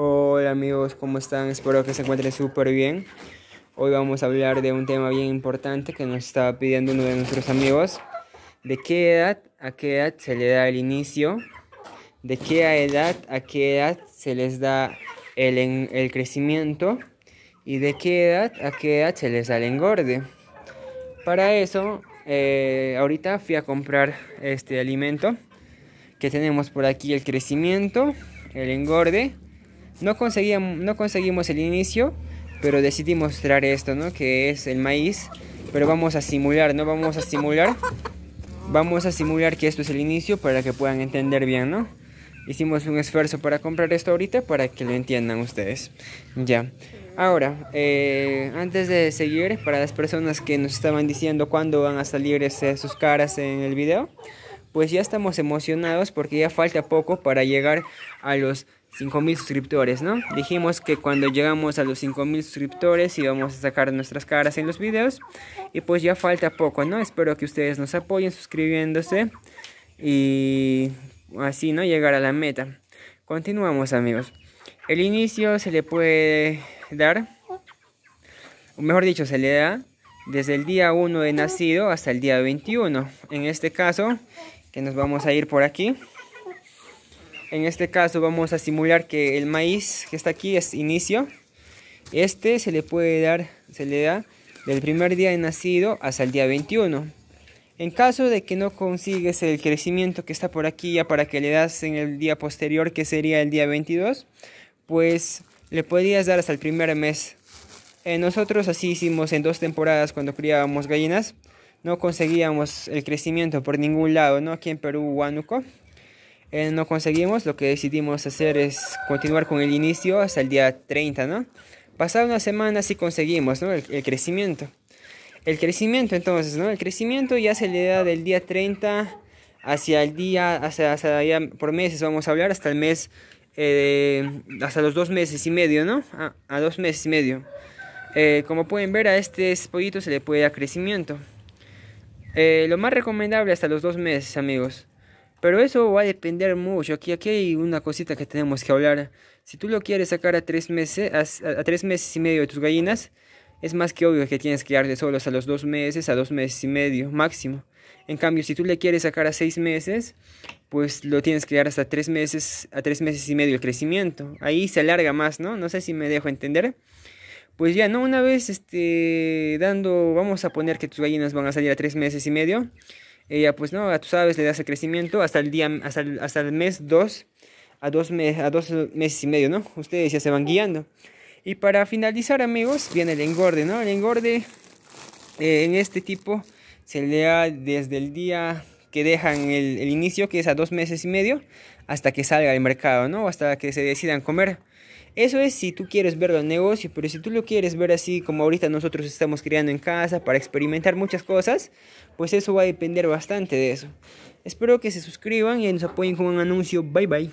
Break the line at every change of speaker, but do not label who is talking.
Hola amigos, ¿cómo están? Espero que se encuentren súper bien. Hoy vamos a hablar de un tema bien importante que nos estaba pidiendo uno de nuestros amigos. ¿De qué edad a qué edad se le da el inicio? ¿De qué edad a qué edad se les da el, el crecimiento? ¿Y de qué edad a qué edad se les da el engorde? Para eso, eh, ahorita fui a comprar este alimento que tenemos por aquí el crecimiento, el engorde. No, conseguíamos, no conseguimos el inicio, pero decidí mostrar esto, ¿no? Que es el maíz, pero vamos a simular, ¿no? Vamos a simular. Vamos a simular que esto es el inicio para que puedan entender bien, ¿no? Hicimos un esfuerzo para comprar esto ahorita para que lo entiendan ustedes. Ya. Ahora, eh, antes de seguir, para las personas que nos estaban diciendo cuándo van a salir sus caras en el video, pues ya estamos emocionados porque ya falta poco para llegar a los 5.000 suscriptores, ¿no? Dijimos que cuando llegamos a los 5.000 suscriptores íbamos a sacar nuestras caras en los videos y pues ya falta poco, ¿no? Espero que ustedes nos apoyen suscribiéndose y así, ¿no? Llegar a la meta. Continuamos amigos. El inicio se le puede dar, o mejor dicho, se le da desde el día 1 de nacido hasta el día 21. En este caso, que nos vamos a ir por aquí. En este caso vamos a simular que el maíz que está aquí es inicio. Este se le puede dar, se le da del primer día de nacido hasta el día 21. En caso de que no consigues el crecimiento que está por aquí ya para que le das en el día posterior, que sería el día 22, pues le podrías dar hasta el primer mes. Eh, nosotros así hicimos en dos temporadas cuando criábamos gallinas no conseguíamos el crecimiento por ningún lado, ¿no? Aquí en Perú, Huánuco. Eh, no conseguimos, lo que decidimos hacer es continuar con el inicio hasta el día 30, ¿no? Pasada una semana sí conseguimos, ¿no? El, crecimiento. El crecimiento entonces, ¿no? El crecimiento ya se le da del día 30 hacia el día, hacia, hacia por meses vamos a hablar, hasta el mes, eh, hasta los dos meses y medio, ¿no? A, dos meses y medio. Eh, como pueden ver a este pollito se le puede dar crecimiento. Eh, lo más recomendable hasta los dos meses, amigos. Pero eso va a depender mucho. Aquí, aquí hay una cosita que tenemos que hablar. Si tú lo quieres sacar a tres meses, a, tres meses y medio de tus gallinas, es más que obvio que tienes que darle solo hasta los dos meses, a dos meses y medio máximo. En cambio, si tú le quieres sacar a seis meses, pues lo tienes que dar hasta tres meses, a tres meses y medio el crecimiento. Ahí se alarga más, ¿no? No sé si me dejo entender. Pues ya, ¿no? Una vez este, dando, vamos a poner que tus gallinas van a salir a tres meses y medio. Ella, pues no, a tus aves le das el crecimiento hasta el día, hasta el, mes 2, a dos, a dos meses y medio, ¿no? Ustedes ya se van guiando. Y para finalizar, amigos, viene el engorde, ¿no? El engorde eh, en este tipo se le da desde el día que dejan el, el, inicio, que es a dos meses y medio, hasta que salga al mercado, ¿no? Hasta que se decidan comer. Eso es si tú quieres verlo en negocio, pero si tú lo quieres ver así como ahorita nosotros estamos creando en casa para experimentar muchas cosas, pues eso va a depender bastante de eso. Espero que se suscriban y nos apoyen con un anuncio. Bye bye.